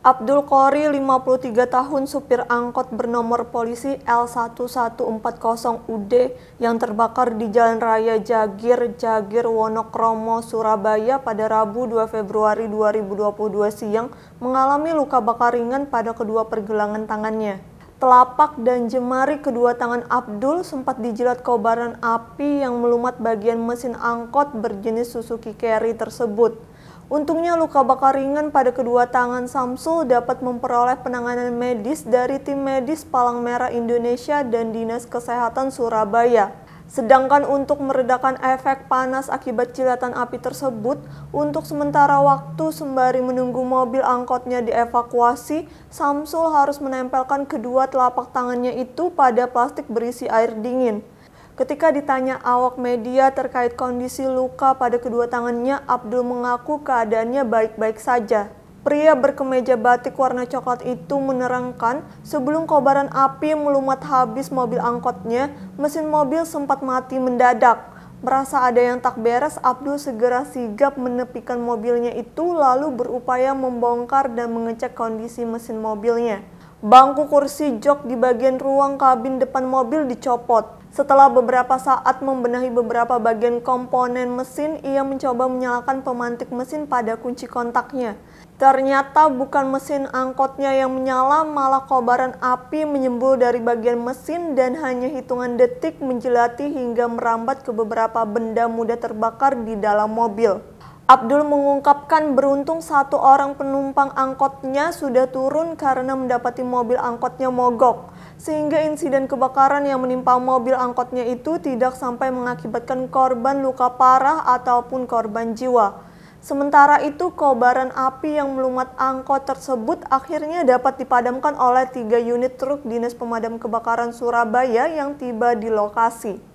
Abdul Qori, 53 tahun, supir angkot bernomor polisi L1140UD yang terbakar di Jalan Raya Jagir, Jagir Wonokromo, Surabaya pada Rabu 2 Februari 2022 siang mengalami luka bakar ringan pada kedua pergelangan tangannya. Telapak dan jemari kedua tangan Abdul sempat dijilat kobaran api yang melumat bagian mesin angkot berjenis Suzuki Carry tersebut. Untungnya luka bakar ringan pada kedua tangan Samsul dapat memperoleh penanganan medis dari tim medis Palang Merah Indonesia dan Dinas Kesehatan Surabaya. Sedangkan untuk meredakan efek panas akibat cilatan api tersebut, untuk sementara waktu sembari menunggu mobil angkotnya dievakuasi, Samsul harus menempelkan kedua telapak tangannya itu pada plastik berisi air dingin. Ketika ditanya awak media terkait kondisi luka pada kedua tangannya, Abdul mengaku keadaannya baik-baik saja. Pria berkemeja batik warna coklat itu menerangkan sebelum kobaran api melumat habis mobil angkotnya, mesin mobil sempat mati mendadak. Merasa ada yang tak beres, Abdul segera sigap menepikan mobilnya itu lalu berupaya membongkar dan mengecek kondisi mesin mobilnya. Bangku kursi jok di bagian ruang kabin depan mobil dicopot. Setelah beberapa saat membenahi beberapa bagian komponen mesin, ia mencoba menyalakan pemantik mesin pada kunci kontaknya. Ternyata bukan mesin angkotnya yang menyala, malah kobaran api menyembul dari bagian mesin dan hanya hitungan detik menjelati hingga merambat ke beberapa benda mudah terbakar di dalam mobil. Abdul mengungkapkan beruntung satu orang penumpang angkotnya sudah turun karena mendapati mobil angkotnya mogok. Sehingga insiden kebakaran yang menimpa mobil angkotnya itu tidak sampai mengakibatkan korban luka parah ataupun korban jiwa. Sementara itu kobaran api yang melumat angkot tersebut akhirnya dapat dipadamkan oleh tiga unit truk Dinas Pemadam Kebakaran Surabaya yang tiba di lokasi.